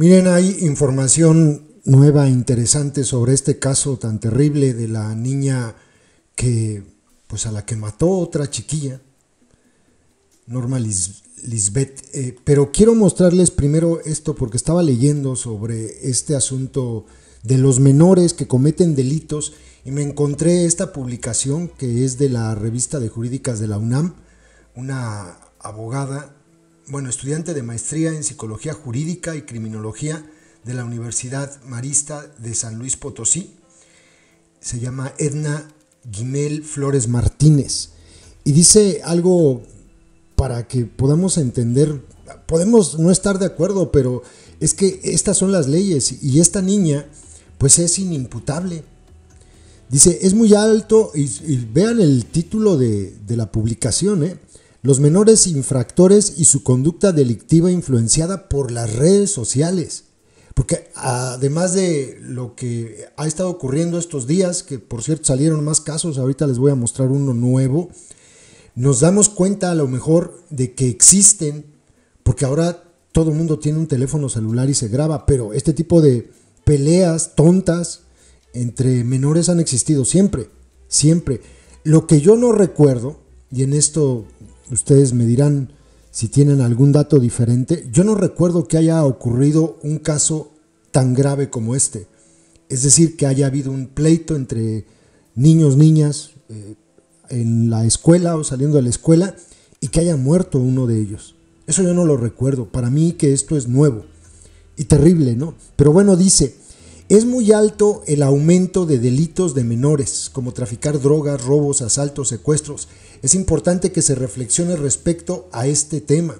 Miren, hay información nueva, e interesante sobre este caso tan terrible de la niña que, pues a la que mató otra chiquilla, Norma Lisbeth. Eh, pero quiero mostrarles primero esto porque estaba leyendo sobre este asunto de los menores que cometen delitos y me encontré esta publicación que es de la revista de jurídicas de la UNAM, una abogada bueno, estudiante de maestría en Psicología Jurídica y Criminología de la Universidad Marista de San Luis Potosí. Se llama Edna Guimel Flores Martínez. Y dice algo para que podamos entender, podemos no estar de acuerdo, pero es que estas son las leyes y esta niña pues es inimputable. Dice, es muy alto y, vean el título de, de la publicación, ¿eh? los menores infractores y su conducta delictiva influenciada por las redes sociales. Porque además de lo que ha estado ocurriendo estos días, que por cierto salieron más casos, ahorita les voy a mostrar uno nuevo, nos damos cuenta a lo mejor de que existen, porque ahora todo el mundo tiene un teléfono celular y se graba, pero este tipo de peleas tontas entre menores han existido siempre, siempre. Lo que yo no recuerdo, y en esto Ustedes me dirán si tienen algún dato diferente. Yo no recuerdo que haya ocurrido un caso tan grave como este. Es decir, que haya habido un pleito entre niños, niñas, eh, en la escuela o saliendo de la escuela y que haya muerto uno de ellos. Eso yo no lo recuerdo. Para mí que esto es nuevo y terrible, ¿no? Pero bueno, dice, es muy alto el aumento de delitos de menores, como traficar drogas, robos, asaltos, secuestros. Es importante que se reflexione respecto a este tema.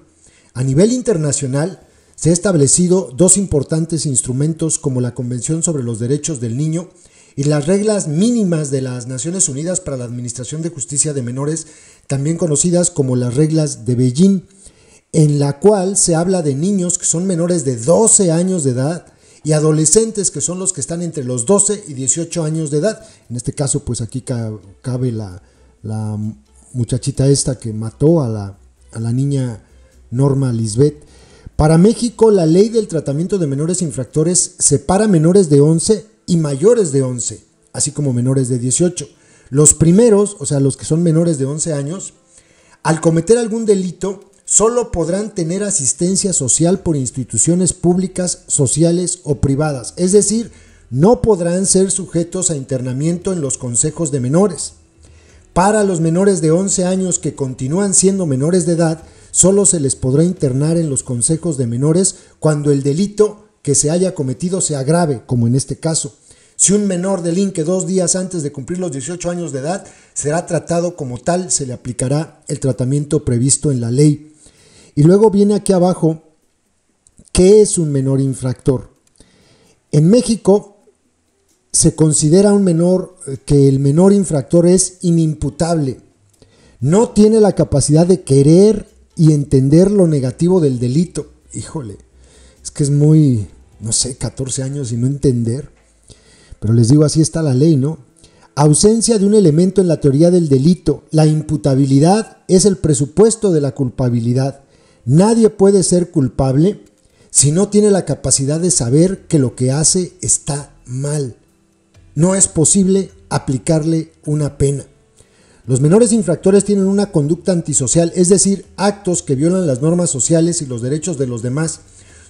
A nivel internacional, se han establecido dos importantes instrumentos como la Convención sobre los Derechos del Niño y las reglas mínimas de las Naciones Unidas para la Administración de Justicia de Menores, también conocidas como las reglas de Beijing, en la cual se habla de niños que son menores de 12 años de edad y adolescentes que son los que están entre los 12 y 18 años de edad. En este caso, pues aquí cabe la, la muchachita esta que mató a la, a la niña Norma Lisbeth. Para México, la ley del tratamiento de menores infractores separa menores de 11 y mayores de 11, así como menores de 18. Los primeros, o sea, los que son menores de 11 años, al cometer algún delito, solo podrán tener asistencia social por instituciones públicas, sociales o privadas, es decir, no podrán ser sujetos a internamiento en los consejos de menores. Para los menores de 11 años que continúan siendo menores de edad, solo se les podrá internar en los consejos de menores cuando el delito que se haya cometido sea grave, como en este caso. Si un menor delinque dos días antes de cumplir los 18 años de edad, será tratado como tal, se le aplicará el tratamiento previsto en la ley. Y luego viene aquí abajo, ¿qué es un menor infractor? En México se considera un menor eh, que el menor infractor es inimputable. No tiene la capacidad de querer y entender lo negativo del delito. Híjole, es que es muy, no sé, 14 años y no entender. Pero les digo, así está la ley, ¿no? Ausencia de un elemento en la teoría del delito. La imputabilidad es el presupuesto de la culpabilidad. Nadie puede ser culpable si no tiene la capacidad de saber que lo que hace está mal. No es posible aplicarle una pena. Los menores infractores tienen una conducta antisocial, es decir, actos que violan las normas sociales y los derechos de los demás.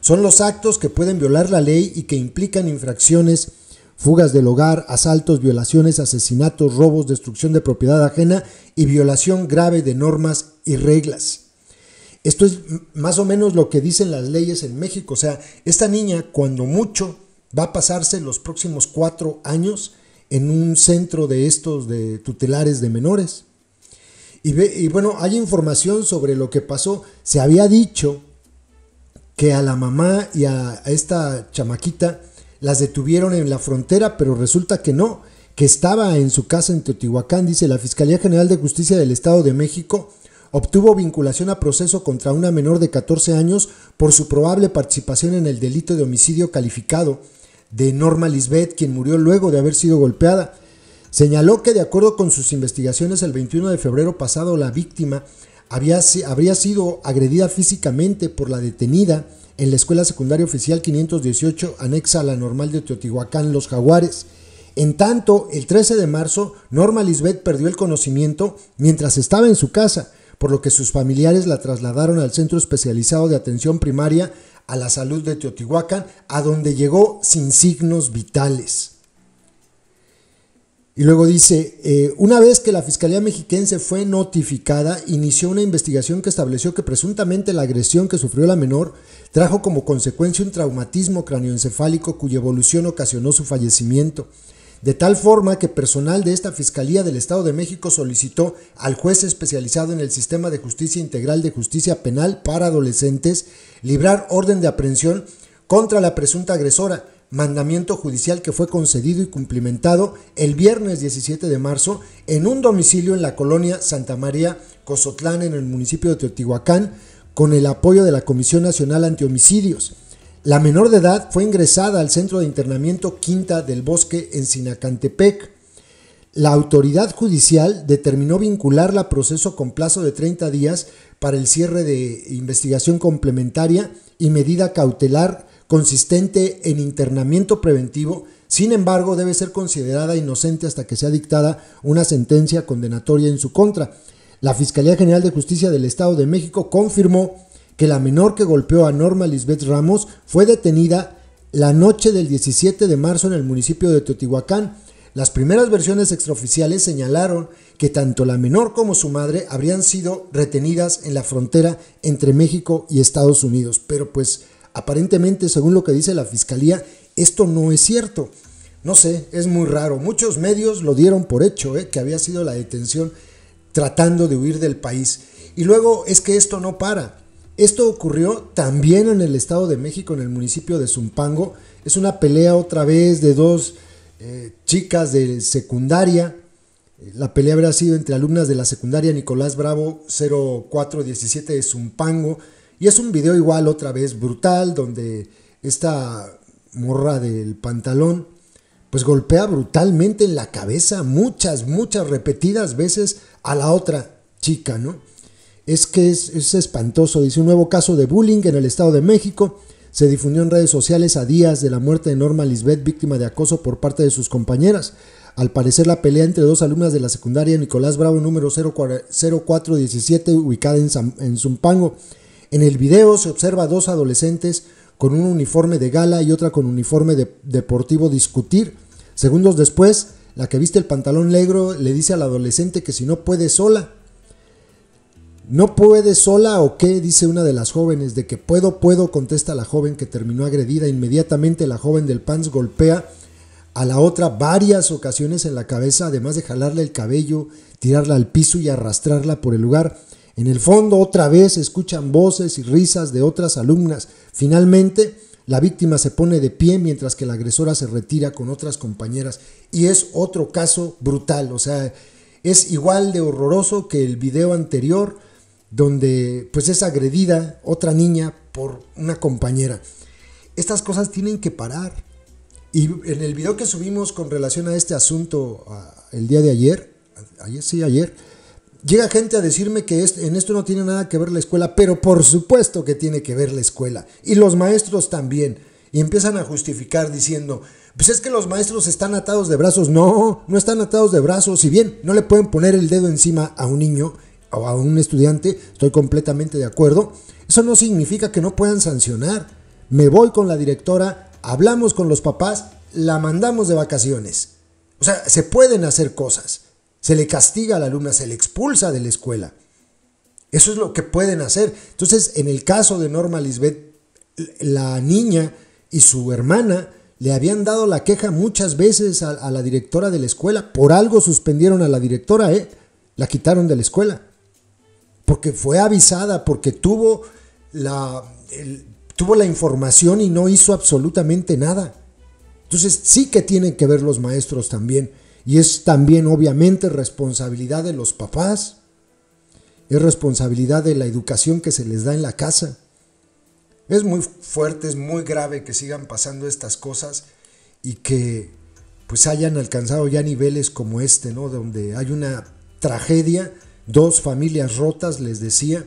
Son los actos que pueden violar la ley y que implican infracciones, fugas del hogar, asaltos, violaciones, asesinatos, robos, destrucción de propiedad ajena y violación grave de normas y reglas. Esto es más o menos lo que dicen las leyes en México. O sea, esta niña, cuando mucho, va a pasarse los próximos cuatro años en un centro de estos de tutelares de menores. Y, y bueno, hay información sobre lo que pasó. Se había dicho que a la mamá y a esta chamaquita las detuvieron en la frontera, pero resulta que no, que estaba en su casa en Teotihuacán, dice la Fiscalía General de Justicia del Estado de México obtuvo vinculación a proceso contra una menor de 14 años por su probable participación en el delito de homicidio calificado de Norma Lisbeth, quien murió luego de haber sido golpeada. Señaló que de acuerdo con sus investigaciones el 21 de febrero pasado la víctima había, habría sido agredida físicamente por la detenida en la Escuela Secundaria Oficial 518 anexa a la normal de Teotihuacán Los Jaguares. En tanto, el 13 de marzo, Norma Lisbeth perdió el conocimiento mientras estaba en su casa, por lo que sus familiares la trasladaron al Centro Especializado de Atención Primaria a la Salud de Teotihuacán, a donde llegó sin signos vitales. Y luego dice, eh, una vez que la Fiscalía Mexiquense fue notificada, inició una investigación que estableció que presuntamente la agresión que sufrió la menor trajo como consecuencia un traumatismo cráneoencefálico cuya evolución ocasionó su fallecimiento de tal forma que personal de esta Fiscalía del Estado de México solicitó al juez especializado en el sistema de justicia integral de justicia penal para adolescentes librar orden de aprehensión contra la presunta agresora, mandamiento judicial que fue concedido y cumplimentado el viernes 17 de marzo en un domicilio en la colonia Santa María Cozotlán en el municipio de Teotihuacán con el apoyo de la Comisión Nacional Antihomicidios. La menor de edad fue ingresada al centro de internamiento Quinta del Bosque en Sinacantepec. La autoridad judicial determinó vincularla a proceso con plazo de 30 días para el cierre de investigación complementaria y medida cautelar consistente en internamiento preventivo. Sin embargo, debe ser considerada inocente hasta que sea dictada una sentencia condenatoria en su contra. La Fiscalía General de Justicia del Estado de México confirmó que la menor que golpeó a Norma Lisbeth Ramos fue detenida la noche del 17 de marzo en el municipio de Teotihuacán. Las primeras versiones extraoficiales señalaron que tanto la menor como su madre habrían sido retenidas en la frontera entre México y Estados Unidos. Pero pues aparentemente, según lo que dice la fiscalía, esto no es cierto. No sé, es muy raro. Muchos medios lo dieron por hecho, ¿eh? que había sido la detención tratando de huir del país. Y luego es que esto no para. Esto ocurrió también en el Estado de México, en el municipio de Zumpango. Es una pelea otra vez de dos eh, chicas de secundaria. La pelea habrá sido entre alumnas de la secundaria Nicolás Bravo 0417 de Zumpango. Y es un video igual otra vez brutal, donde esta morra del pantalón pues golpea brutalmente en la cabeza muchas, muchas repetidas veces a la otra chica, ¿no? es que es, espantoso. Dice un nuevo caso de bullying en el Estado de México. Se difundió en redes sociales a días de la muerte de Norma Lisbeth, víctima de acoso por parte de sus compañeras. Al parecer, la pelea entre dos alumnas de la secundaria Nicolás Bravo, número 0417, ubicada en, Zumpango. En el video se observa a dos adolescentes con un uniforme de gala y otra con uniforme deportivo discutir. Segundos después, la que viste el pantalón negro le dice al adolescente que si no puede sola, ¿No puede sola o qué? dice una de las jóvenes. De que puedo, puedo, contesta la joven que terminó agredida. Inmediatamente la joven del Pants golpea a la otra varias ocasiones en la cabeza, además de jalarle el cabello, tirarla al piso y arrastrarla por el lugar. En el fondo otra vez escuchan voces y risas de otras alumnas. Finalmente, la víctima se pone de pie mientras que la agresora se retira con otras compañeras. Y es otro caso brutal, o sea, es igual de horroroso que el video anterior donde pues es agredida otra niña por una compañera. Estas cosas tienen que parar. Y en el video que subimos con relación a este asunto el día de ayer, ayer sí, ayer, llega gente a decirme que en esto no tiene nada que ver la escuela, pero por supuesto que tiene que ver la escuela. Y los maestros también. Y empiezan a justificar diciendo, pues es que los maestros están atados de brazos. No, no están atados de brazos. Si bien no le pueden poner el dedo encima a un niño, o a un estudiante, estoy completamente de acuerdo. Eso no significa que no puedan sancionar. Me voy con la directora, hablamos con los papás, la mandamos de vacaciones. O sea, se pueden hacer cosas. Se le castiga a la alumna, se le expulsa de la escuela. Eso es lo que pueden hacer. Entonces, en el caso de Norma Lisbeth, la niña y su hermana le habían dado la queja muchas veces a, la directora de la escuela. Por algo suspendieron a la directora, ¿eh? La quitaron de la escuela porque fue avisada, porque tuvo la, tuvo la información y no hizo absolutamente nada. Entonces sí que tienen que ver los maestros también. Y es también obviamente responsabilidad de los papás. Es responsabilidad de la educación que se les da en la casa. Es muy fuerte, es muy grave que sigan pasando estas cosas y que pues hayan alcanzado ya niveles como este, ¿no? Donde hay una tragedia dos familias rotas, les decía,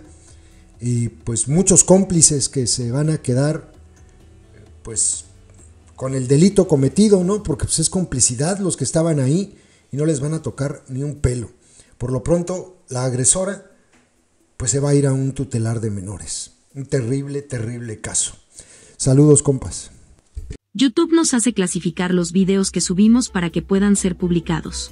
y pues muchos cómplices que se van a quedar pues con el delito cometido, ¿no? Porque pues, es complicidad los que estaban ahí y no les van a tocar ni un pelo. Por lo pronto, la agresora pues se va a ir a un tutelar de menores. Un terrible, terrible caso. Saludos, compas. YouTube nos hace clasificar los videos que subimos para que puedan ser publicados.